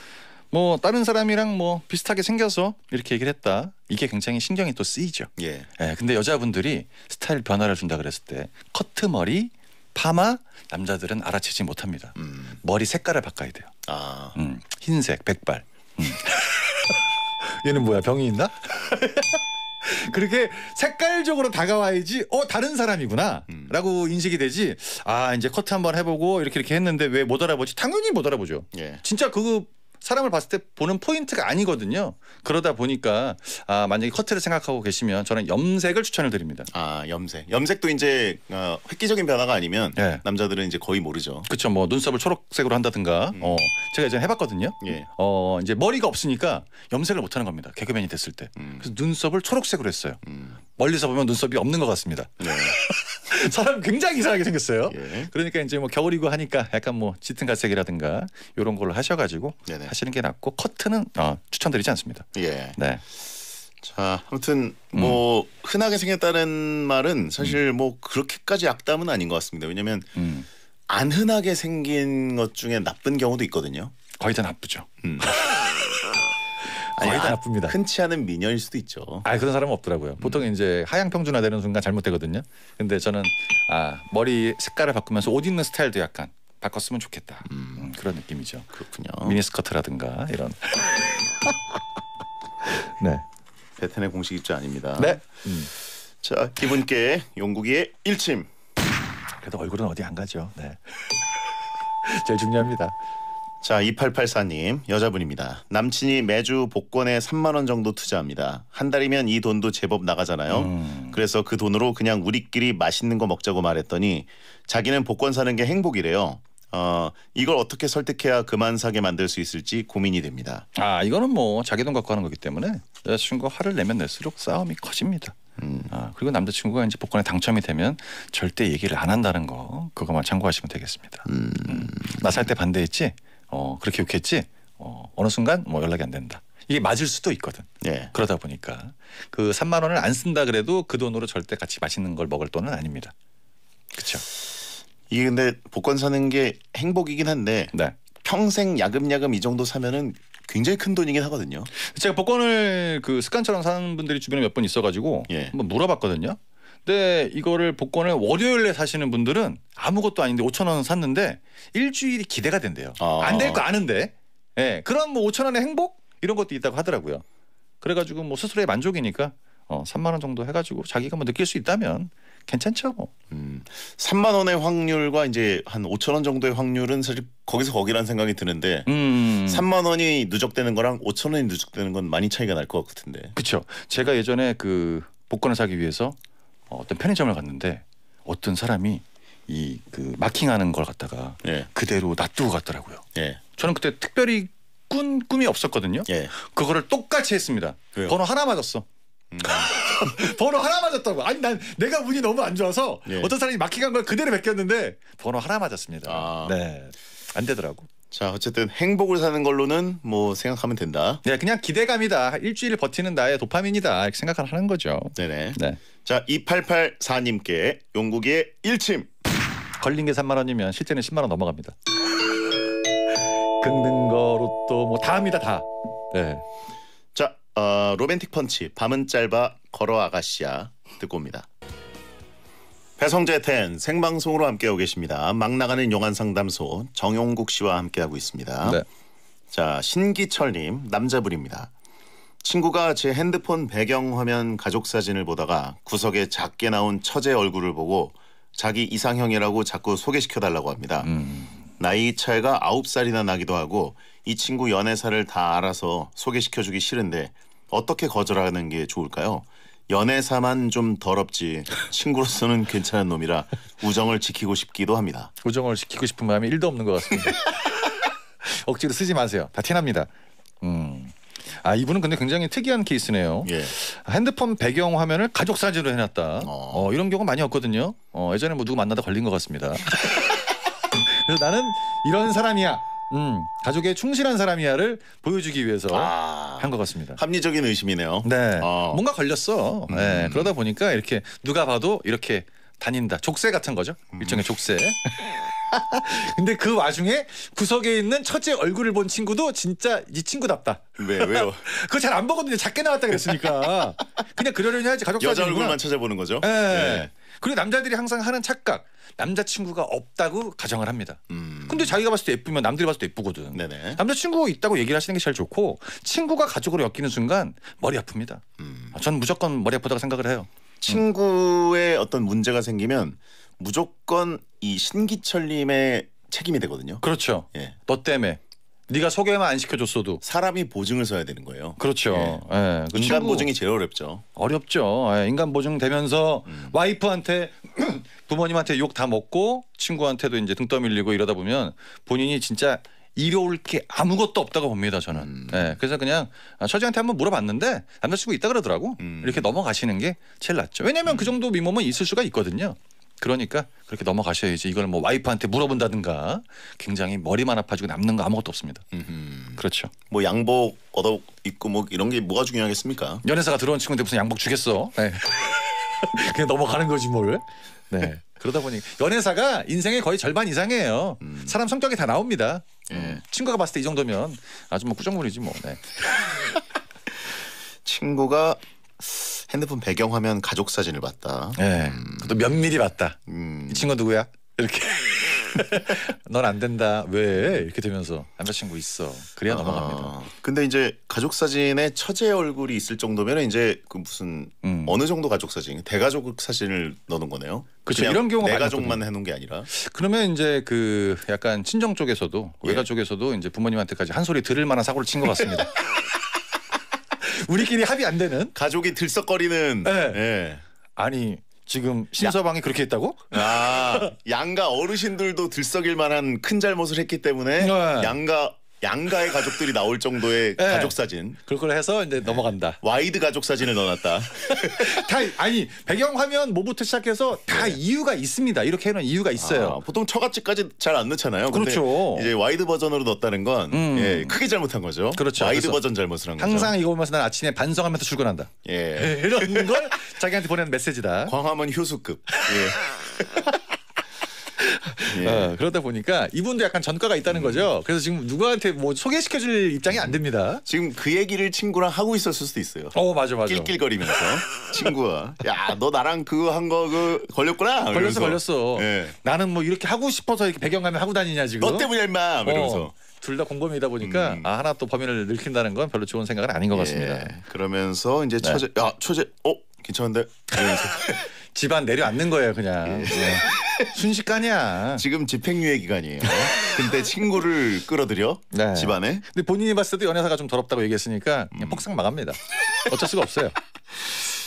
Speaker 1: 뭐 다른 사람이랑 뭐 비슷하게 생겨서 이렇게 얘기를 했다. 이게 굉장히 신경이 또 쓰이죠. 예. 예 근데 여자분들이 스타일 변화를 준다 그랬을 때 커트 머리, 파마 남자들은 알아채지 못합니다. 음. 머리 색깔을 바꿔야 돼요. 아. 음, 흰색, 백발. 음. <laughs> 얘는 뭐야 병이 있나? <laughs> 그렇게 색깔적으로 다가와야지 어 다른 사람이구나 음. 라고 인식이 되지 아 이제 커트 한번 해보고 이렇게 이렇게 했는데 왜 못 알아보지 당연히 못 알아보죠 예. 진짜 그거 사람을 봤을 때 보는 포인트가 아니거든요. 그러다 보니까 아, 만약에 커트를 생각하고 계시면 저는 염색을 추천을 드립니다. 아 염색. 염색도 이제 어, 획기적인 변화가 아니면 네. 남자들은 이제 거의 모르죠. 그렇죠. 뭐 눈썹을 초록색으로 한다든가. 음. 어, 제가 예전에 해봤거든요. 예. 어 이제 머리가 없으니까 염색을 못하는 겁니다. 개그맨이 됐을 때. 음. 그래서 눈썹을 초록색으로 했어요. 음. 멀리서 보면 눈썹이 없는 것 같습니다. 네. <laughs> 사람 굉장히 이상하게 생겼어요. 예. 그러니까 이제 뭐 겨울이고 하니까 약간 뭐 짙은 갈색이라든가 이런 걸로 하셔가지고 네네. 하시는 게 낫고 커트는 어, 추천드리지 않습니다. 예. 네.
Speaker 2: 자, 아무튼 뭐 음. 흔하게 생겼다는 말은 사실 음. 뭐 그렇게까지 악담은 아닌 것 같습니다. 왜냐하면 음. 안 흔하게 생긴 것 중에 나쁜 경우도 있거든요. 거의 다 나쁘죠. 음. <laughs> 거의 다 나쁩니다. 흔치
Speaker 1: 않은 미녀일 수도 있죠. 아 그런 사람은 없더라고요. 보통 음. 이제 하향 평준화되는 순간 잘못되거든요. 근데 저는 아 머리 색깔을 바꾸면서 옷 입는 스타일도 약간 바꿨으면 좋겠다. 음, 음 그런
Speaker 2: 느낌이죠. 그렇군요.
Speaker 1: 미니스커트라든가 이런. <laughs>
Speaker 2: 네. 베텐의 공식 입자 아닙니다. 네. 음. 음. 자 기분께 용국이의 일침. 그래도 얼굴은 어디 안 가죠. 네. <laughs> 제일 중요합니다. 자, 2884님, 여자분입니다. 남친이 매주 복권에 3만 원 정도 투자합니다. 한 달이면 이 돈도 제법 나가잖아요. 음. 그래서 그 돈으로 그냥 우리끼리 맛있는 거 먹자고 말했더니 자기는 복권 사는 게 행복이래요. 어, 이걸 어떻게 설득해야 그만 사게 만들 수 있을지 고민이 됩니다. 아, 이거는 뭐 자기 돈 갖고 하는 거기 때문에
Speaker 1: 여자친구가 화를 내면 낼수록 싸움이 커집니다. 음. 아, 그리고 남자친구가 이제 복권에 당첨이 되면 절대 얘기를 안 한다는 거 그거만 참고하시면 되겠습니다. 음. 음. 나살 때 반대했지? 어, 그렇게 욕했지 어, 어느 순간 뭐 연락이 안 된다. 이게 맞을 수도 있거든. 예. 그러다 보니까 그 3만 원을 안 쓴다 그래도 그 돈으로 절대 같이 맛있는 걸 먹을 돈은 아닙니다. 그렇죠.
Speaker 2: 이게 근데 복권 사는 게 행복이긴 한데 네. 평생 야금야금 이 정도 사면은 굉장히 큰 돈이긴 하거든요. 제가 복권을
Speaker 1: 그 습관처럼 사는 분들이 주변에 몇 분 있어가지고 예. 한번 물어봤거든요. 근데 이거를 복권을 월요일에 사시는 분들은 아무것도 아닌데 5천 원 샀는데 일주일이 기대가 된대요. 아. 안될 거 아는데. 예. 네, 그런 뭐 5천 원의 행복 이런 것도 있다고 하더라고요. 그래가지고 뭐 스스로의 만족이니까 어 3만 원 정도 해가지고 자기가 뭐 느낄 수 있다면 괜찮죠 뭐. 음,
Speaker 2: 3만 원의 확률과 이제 한 5천 원 정도의 확률은 사실 거기서 거기라는 생각이 드는데 음. 3만 원이 누적되는 거랑 5천 원이 누적되는 건 많이 차이가 날 것 같은데.
Speaker 1: 그렇죠. 제가 예전에 그 복권을 사기 위해서 어, 어떤 편의점을 갔는데 어떤 사람이 이 그 마킹하는 걸 갖다가 예. 그대로 놔두고 갔더라고요. 예. 저는 그때 특별히 꾼 꿈이 없었거든요. 예. 그거를 똑같이 했습니다. 왜요? 번호 하나 맞았어. 음. <laughs> 번호 하나 맞았다고. 아니 난 내가 운이 너무 안 좋아서 예. 어떤 사람이 마킹한 걸 그대로 베꼈는데 번호 하나 맞았습니다. 아. 네. 안 되더라고.
Speaker 2: 자 어쨌든 행복을 사는 걸로는 뭐 생각하면 된다. 네, 그냥 기대감이다. 일주일 버티는 나의 도파민이다. 이렇게 생각을 하는 거죠. 네네. 네. 자 2884님께
Speaker 1: 용국이의 일침. 걸린 게 3만 원이면 실제는 10만 원 넘어갑니다.
Speaker 2: 긁는 거로 또 뭐 다합니다 다. 네. 자 어, 로맨틱 펀치 밤은 짧아 걸어 아가씨야 듣고 옵니다. 배성재 텐 생방송으로 함께하고 계십니다. 막 나가는 용안 상담소 정용국 씨와 함께하고 있습니다. 네. 자 신기철님 남자분입니다. 친구가 제 핸드폰 배경화면 가족 사진을 보다가 구석에 작게 나온 처제 얼굴을 보고 자기 이상형이라고 자꾸 소개시켜달라고 합니다. 음. 나이 차이가 9살이나 나기도 하고 이 친구 연애사를 다 알아서 소개시켜주기 싫은데 어떻게 거절하는 게 좋을까요? 연애사만 좀 더럽지 친구로서는 괜찮은 놈이라 우정을 지키고 싶기도 합니다. 우정을 지키고 싶은 마음이 1도 없는 것 같습니다. <laughs>
Speaker 1: 억지로 쓰지 마세요. 다 티납니다. 음. 아 이분은 근데 굉장히 특이한 케이스네요. 예. 핸드폰 배경 화면을 가족 사진으로 해놨다. 어. 어, 이런 경우 많이 없거든요. 어, 예전에 뭐 누구 만나다 걸린 것 같습니다. <laughs> 그래서 나는 이런 사람이야. 음, 가족에 충실한 사람이야를 보여주기 위해서 아. 한것 같습니다. 합리적인 의심이네요. 네. 어. 뭔가 걸렸어. 네. 음. 그러다 보니까 이렇게 누가 봐도 이렇게 다닌다. 족쇄 같은 거죠. 음. 일종의 족쇄. <laughs> 근데 그 와중에 구석에 있는 첫째 얼굴을 본 친구도 진짜 이 친구답다. 왜 왜요? <laughs> 그거 잘 안 보거든요. 작게 나왔다 그랬으니까. 그냥 그러려니 하지 가족 여사진이구 얼굴만 찾아보는
Speaker 2: 거죠. 예. 네. 네.
Speaker 1: 그리고 남자들이 항상 하는 착각 남자친구가 없다고 가정을 합니다. 음. 근데 자기가 봤을 때 예쁘면 남들이 봤을 때 예쁘거든. 네네. 남자친구가 있다고 얘기를 하시는 게 제일 좋고 친구가 가족으로 엮이는 순간 머리
Speaker 2: 아픕니다. 음. 전 아, 무조건 머리 아프다고 생각을 해요. 친구의 어떤 문제가 생기면 무조건 이 신기철님의 책임이 되거든요. 그렇죠. 예. 너
Speaker 1: 때문에 네가 소개만 안 시켜줬어도 사람이 보증을 써야 되는 거예요. 그렇죠. 예.
Speaker 2: 예. 그 인간 친구- 보증이 제일 어렵죠.
Speaker 1: 어렵죠. 예, 인간 보증 되면서 음. 와이프한테 <clears throat> 부모님한테 욕 다 먹고 친구한테도 이제 등 떠밀리고 이러다 보면 본인이 진짜 이려올 게 아무것도 없다고 봅니다 저는. 음. 예, 그래서 그냥 처지한테 아, 한번 물어봤는데 남자친구 있다 그러더라고. 음. 이렇게 넘어가시는 게 제일 낫죠. 왜냐면 하그 음. 정도 미모면 있을 수가 있거든요. 그러니까 그렇게 넘어가셔야지 이걸 뭐 와이프한테 물어본다든가 굉장히 머리만 아파지고 남는 거 아무것도 없습니다. 음흠. 그렇죠. 뭐 양복 얻어 입고 뭐 이런 게 뭐가 중요하겠습니까? 연애사가 들어온 친구한테 무슨 양복 주겠어? 네. <laughs> 그냥 넘어가는 거지 뭘. 네. 그러다 보니 연애사가 인생의 거의 절반 이상이에요. 음. 사람 성격이 다 나옵니다. 예. 음. 친구가 봤을 때 이 정도면 아주 뭐 꾸정물이지 뭐. 네. <laughs> 친구가 핸드폰 배경화면 가족 사진을 봤다. 네. 음. 그 면밀히 봤다. 음. 이 친구 누구야? 이렇게. <laughs> 넌 안 된다. 왜? 이렇게 되면서
Speaker 2: 남자친구 있어. 그래야 아.
Speaker 1: 넘어갑니다.
Speaker 2: 근데 이제 가족 사진에 처제 얼굴이 있을 정도면 이제 그 무슨 음. 어느 정도 가족 사진, 대가족 사진을 넣는 거네요. 그렇죠. 이런 경우가 내 가족만 해놓은 게 아니라.
Speaker 1: 그러면 이제 그 약간 친정 쪽에서도 예. 외가 쪽에서도 이제 부모님한테까지 한 소리 들을 만한 사고를 친것 같습니다. <laughs> 우리끼리 합의 안
Speaker 2: 되는 가족이 들썩거리는. 네. 예. 아니 지금 신서방이 그렇게 했다고? 아 양가 어르신들도 들썩일 만한 큰 잘못을 했기 때문에 네. 양가 양가의 가족들이 나올 정도의 <laughs> 네. 가족 사진. 그걸 해서 이제 네. 넘어간다. 와이드 가족 사진을 넣어놨다. <laughs>
Speaker 1: 다 아니 배경 화면 뭐부터 시작해서 다 네. 이유가
Speaker 2: 있습니다. 이렇게 해놓은 이유가 아, 있어요. 아, 보통 처갓집까지 잘 안 넣잖아요. 그렇죠. 이제 와이드 버전으로 넣었다는 건 음. 예, 크게 잘못한 거죠. 그렇죠. 와이드 버전 잘못을 한 거죠. 항상
Speaker 1: 이거 보면서 난 아침에 반성하면서 출근한다. 예. <laughs> 이런 걸 자기한테 보내는 메시지다. 광화문 효수급. 예. 예. 어, 그러다 보니까 이분도 약간 전과가 있다는 음. 거죠. 그래서 지금
Speaker 2: 누구한테 뭐 소개시켜줄 입장이 안 됩니다. 지금 그 얘기를 친구랑 하고 있었을 수도 있어요. 어 맞아 맞아. 낄낄거리면서 <laughs> 친구와 야너 나랑 그거 한거그 걸렸구나. 걸렸어 그러면서. 걸렸어. 예.
Speaker 1: 나는 뭐 이렇게 하고 싶어서 이렇게 배경화면 하고 다니냐 지금. 너 때문이야 임마. 어. 이러면서. 어. 둘다 공범이다 보니까 음. 아, 하나 또 범인을 늙힌다는 건 별로 좋은 생각은 아닌 것 예. 같습니다. 그러면서 이제 처제 네. 야 처제 어 괜찮은데 <laughs> 집안 내려앉는 거예요 그냥. 예. 네. 순식간이야. 지금 집행유예 기간이에요. 근데 친구를 끌어들여 네. 집안에. 근데 본인이 봤을 때 연애사가 좀 더럽다고 얘기했으니까 그냥 음. 폭삭 막합니다 어쩔 수가 없어요.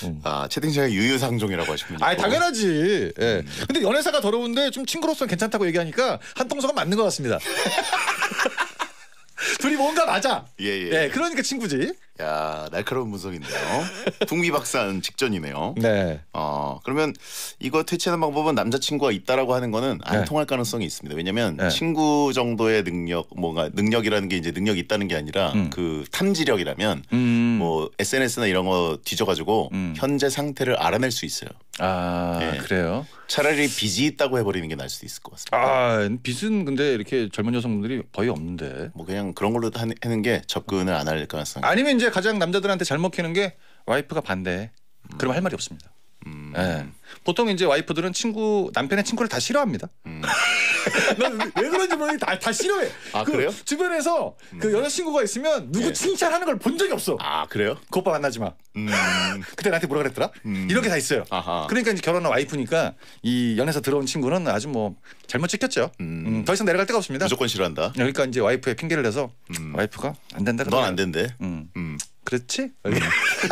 Speaker 1: 음. 아채팅창의
Speaker 2: 유유상종이라고
Speaker 1: 하십니다. 아 당연하지. 예. 음. 근데 연애사가 더러운데 좀 친구로서는 괜찮다고 얘기하니까 한통서가 맞는 것 같습니다. <laughs>
Speaker 2: 둘이 뭔가 맞아. 예, 예. 예, 그러니까 친구지. 야 날카로운 분석인데요. <laughs> 풍비박산 직전이네요. 네. 어 그러면 이거 퇴치하는 방법은 남자친구가 있다라고 하는 거는 안 네. 통할 가능성이 있습니다. 왜냐하면 네. 친구 정도의 능력 뭔가 능력이라는 게 이제 능력이 있다는 게 아니라 음. 그 탐지력이라면 음. 뭐 SNS나 이런 거 뒤져가지고 음. 현재 상태를 알아낼 수 있어요.
Speaker 1: 아 네. 그래요. 차라리 빚이 있다고 해버리는 게 나을 수도 있을 것 같습니다. 아 빚은 근데 이렇게 젊은 여성분들이 거의 없는데. 뭐 그냥 그런 걸로 하는 게 접근을 안 할 가능성. 아니면 이제 가장 남자들한테 잘 먹히는 게 와이프가 반대. 그럼 할 말이 없습니다. 음. 예. 보통 이제 와이프들은 친구 남편의 친구를 다 싫어합니다. 난왜 음. <laughs> 그런지 모르겠 다, 다 싫어해. 아, 그 그래요? 주변에서 그 음. 여자친구가 있으면 누구 예. 칭찬하는 걸 본 적이 없어. 아 그래요? 그 오빠 만나지 마. 음. <laughs> 그때 나한테 뭐라 그랬더라? 음. 이런 게다 있어요.
Speaker 2: 아하. 그러니까
Speaker 1: 이제 결혼한 와이프니까 이 연애에서 들어온 친구는 아주 뭐 잘못 찍혔죠. 음. 음, 더 이상 내려갈 데가 없습니다. 무조건 싫어한다. 그러니까 이제 와이프의 핑계를 대서 음. 와이프가 안 된다. 넌안 된대. 음. 음. 그렇지? <laughs>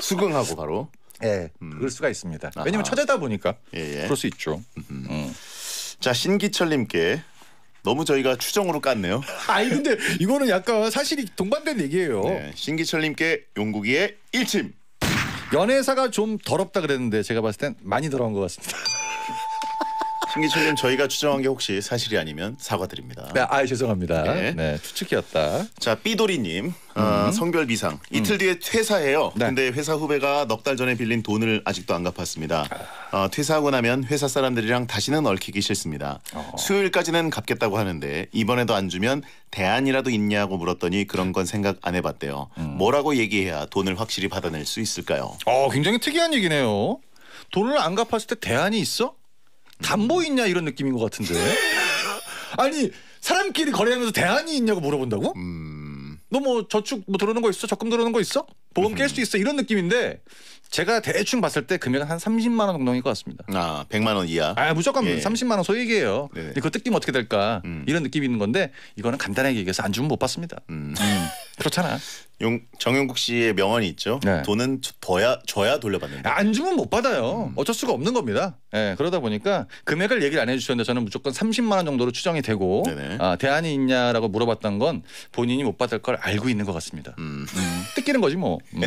Speaker 2: 수긍하고 바로.
Speaker 1: 예, 음. 그럴 수가 있습니다. 왜냐면
Speaker 2: 처제다 보니까 예예. 예. 그럴 수 있죠. 음. 음. 자 신기철님께 너무 저희가 추정으로 깠네요. <laughs> 아니 근데 이거는 약간 사실이 동반된 얘기예요. 네, 신기철님께 용국이의
Speaker 1: 일침. 연애사가 좀 더럽다 그랬는데 제가 봤을 땐 많이 더러운 것 같습니다.
Speaker 2: 신기철님 저희가 추정한 게 혹시 사실이 아니면 사과드립니다. 네, 아 죄송합니다. 네. 네, 추측이었다. 자 삐돌이님 어, 음. 성별 비상 이틀 음. 뒤에 퇴사해요. 네. 근데 회사 후배가 넉 달 전에 빌린 돈을 아직도 안 갚았습니다. 아. 어, 퇴사하고 나면 회사 사람들이랑 다시는 얽히기 싫습니다. 어. 수요일까지는 갚겠다고 하는데 이번에도 안 주면 대안이라도 있냐고 물었더니 그런 건 생각 안 해봤대요. 음. 뭐라고 얘기해야 돈을 확실히 받아낼 수 있을까요?
Speaker 1: 어, 굉장히 특이한 얘기네요. 돈을 안 갚았을 때 대안이 있어? 담보 있냐 이런 느낌인 것 같은데. 아니 사람끼리 거래하면서 대안이 있냐고 물어본다고? 음... 너뭐 저축 뭐 들어오는 거 있어? 적금 들어오는 거 있어? 보험 깰수 음. 있어? 이런 느낌인데 제가 대충 봤을 때 금액은 한 30만 원 정도인 것 같습니다.
Speaker 2: 아, 100만 원 이하.
Speaker 1: 아, 무조건 예. 30만 원 소액이에요. 네. 근데 그 뜯기면 어떻게 될까? 음. 이런 느낌이 있는 건데 이거는 간단하게 얘기해서 안 주면 못 받습니다. 음. 음. 그렇잖아. <laughs> 용, 정용국 씨의 명언이 있죠. 네. 돈은 버야 줘야 돌려받는다. 안 주면 못 받아요. 음. 어쩔 수가 없는 겁니다. 예, 그러다 보니까 금액을 얘기를 안 해주셨는데 저는 무조건 30만 원 정도로 추정이 되고 아, 대안이 있냐라고 물어봤던 건 본인이 못 받을 걸 알고 있는 것 같습니다. 음. 음. 뜯기는 거지 뭐. <laughs>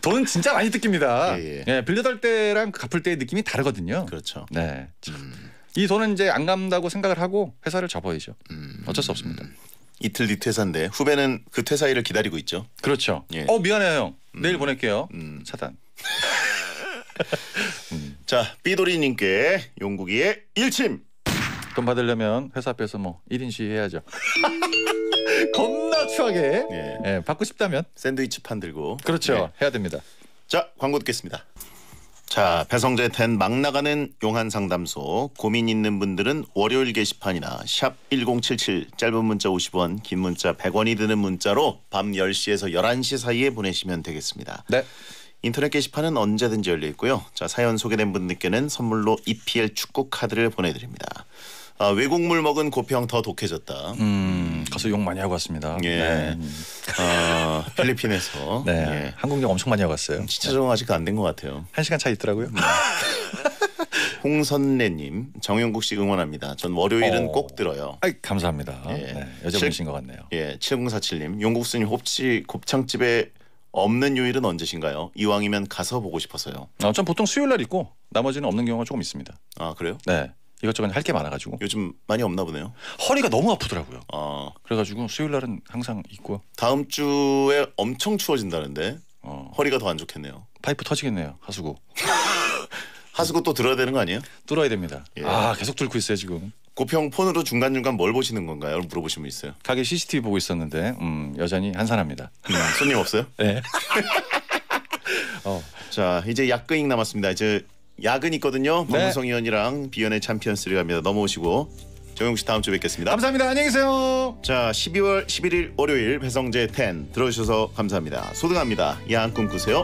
Speaker 1: 돈 진짜 많이 뜯깁니다. 예, 예. 예, 빌려달 때랑 그 갚을 때의 느낌이 다르거든요. 그렇죠. 네. 참. 음. 이 돈은 이제 안 간다고 생각을 하고 회사를 접어야죠. 음. 어쩔 수 없습니다. 음.
Speaker 2: 이틀 뒤 퇴사인데 후배는 그 퇴사일을 기다리고 있죠. 그렇죠. 예.
Speaker 1: 어 미안해요 형. 음. 내일 보낼게요. 음. 차단. <laughs> 자 삐돌이님께 용국이의 일침. 돈 받으려면 회사 앞에서 뭐 1인 시위 해야죠. <laughs> <laughs> 겁나 추하게
Speaker 2: 예. 예, 받고 싶다면 샌드위치 판 들고 그렇죠 예. 해야 됩니다. 자 광고 듣겠습니다. 자 배성재 텐 막 나가는 용한 상담소 고민 있는 분들은 월요일 게시판이나 샵 #1077 짧은 문자 50원, 긴 문자 100원이 드는 문자로 밤 10시에서 11시 사이에 보내시면 되겠습니다. 네. 인터넷 게시판은 언제든지 열려 있고요. 자 사연 소개된 분들께는 선물로 EPL 축구 카드를 보내드립니다. 아, 외국물 먹은 고평 더 독해졌다. 음, 가서 욕 많이 하고 왔습니다. 예. 네. 아, 필리핀에서. <laughs> 네. 예. 한국 욕 엄청 많이 하고 왔어요. 진짜 정 아직 안된 것 같아요. 한 시간 차 있더라고요. 음. <laughs> 홍선래님, 정용국 씨 응원합니다. 전 월요일은 어. 꼭 들어요. 아이, 감사합니다.
Speaker 1: 예. 네, 여자분이신
Speaker 2: 것 같네요. 예, 7047님, 용국수님 곱치 곱창집에 없는 요일은 언제신가요? 이왕이면 가서 보고 싶어서요. 아, 전 보통 수요일 날 있고 나머지는 없는 경우가 조금 있습니다.
Speaker 1: 아, 그래요? 네. 이것저것 할 게 많아가지고 요즘 많이 없나 보네요. 허리가 너무 아프더라고요. 아. 그래가지고 수요일 날은 항상 있고
Speaker 2: 다음 주에 엄청 추워진다는데 어. 허리가 더 안 좋겠네요.
Speaker 1: 파이프 터지겠네요. 하수구.
Speaker 2: <laughs> 하수구 또 들어야 되는 거 아니에요? 뚫어야 됩니다. 예. 아 계속 뚫고 있어요 지금. 고평 폰으로 중간 중간 뭘 보시는 건가요? 물어보시면 있어요. 가게 CCTV 보고 있었는데 음, 여전히 한산합니다. 음, 손님 없어요? <laughs> 네. <laughs> 어. 자 이제 약근익 남았습니다. 이제 야근 있거든요. 네. 방송위원이랑 비연의 챔피언스리 갑니다. 넘어오시고 정용 씨 다음 주에 뵙겠습니다. 감사합니다. 안녕히
Speaker 1: 계세요.
Speaker 2: 자, 12월 11일 월요일 배성재 10 들어주셔서 감사합니다. 소등합니다. 야한 꿈 꾸세요.